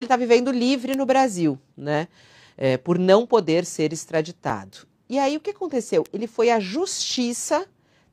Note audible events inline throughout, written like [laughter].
ele está vivendo livre no Brasil, né? É, por não poder ser extraditado. E aí o que aconteceu? Ele foi à justiça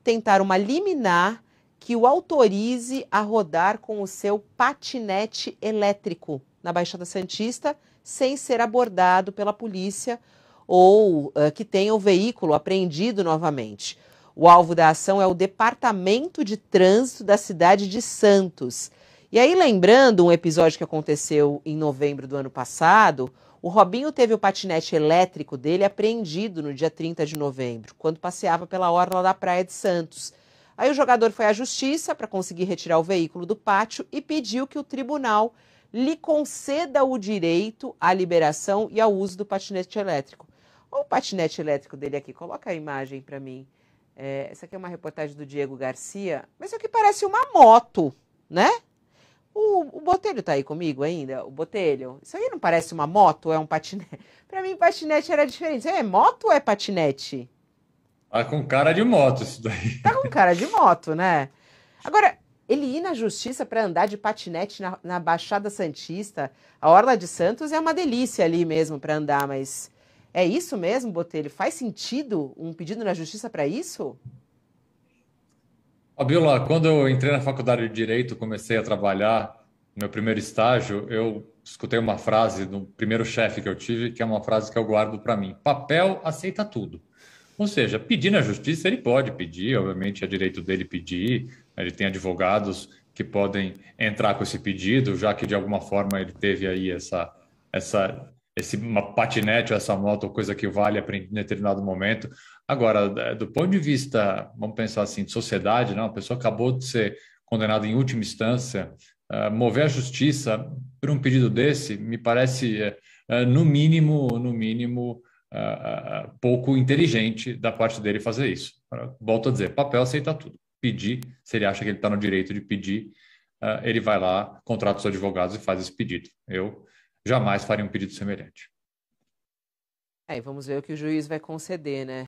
tentar uma liminar que o autorize a rodar com o seu patinete elétrico na Baixada Santista sem ser abordado pela polícia ou uh, que tenha o veículo apreendido novamente. O alvo da ação é o Departamento de Trânsito da cidade de Santos. E aí, lembrando um episódio que aconteceu em novembro do ano passado, o Robinho teve o patinete elétrico dele apreendido no dia 30 de novembro, quando passeava pela orla da Praia de Santos. Aí o jogador foi à justiça para conseguir retirar o veículo do pátio e pediu que o tribunal lhe conceda o direito à liberação e ao uso do patinete elétrico. Olha o patinete elétrico dele aqui, coloca a imagem para mim. É, essa aqui é uma reportagem do Diego Garcia, mas o que parece uma moto, né? o Botelho tá aí comigo ainda? O Botelho? Isso aí não parece uma moto, é um patinete? [laughs] Para mim, patinete era diferente. É moto ou é patinete? Tá com cara de moto isso daí. [laughs] Tá com cara de moto, né? Agora, ele ir na justiça para andar de patinete na, na, Baixada Santista, a Orla de Santos é uma delícia ali mesmo para andar, mas é isso mesmo, Botelho? Faz sentido um pedido na justiça para isso? Fabiola, quando eu entrei na faculdade de Direito, comecei a trabalhar meu primeiro estágio, eu escutei uma frase do primeiro chefe que eu tive, que é uma frase que eu guardo para mim: papel aceita tudo. Ou seja, pedir na justiça ele pode pedir, obviamente é direito dele pedir, né? ele tem advogados que podem entrar com esse pedido, já que de alguma forma ele teve aí essa, essa esse uma patinete ou essa moto, coisa que vale em determinado momento. Agora, do ponto de vista, vamos pensar assim, de sociedade, né? uma pessoa acabou de ser condenada em última instância ah, mover a justiça por um pedido desse me parece, eh, eh, no mínimo, no mínimo, ah, ah, pouco inteligente da parte dele fazer isso. Volto a dizer, papel aceita tudo. Pedir, se ele acha que ele está no direito de pedir, ele vai lá, contrata os advogados e faz esse pedido. Eu jamais faria um pedido semelhante. Aí vamos ver o que o juiz vai conceder, né?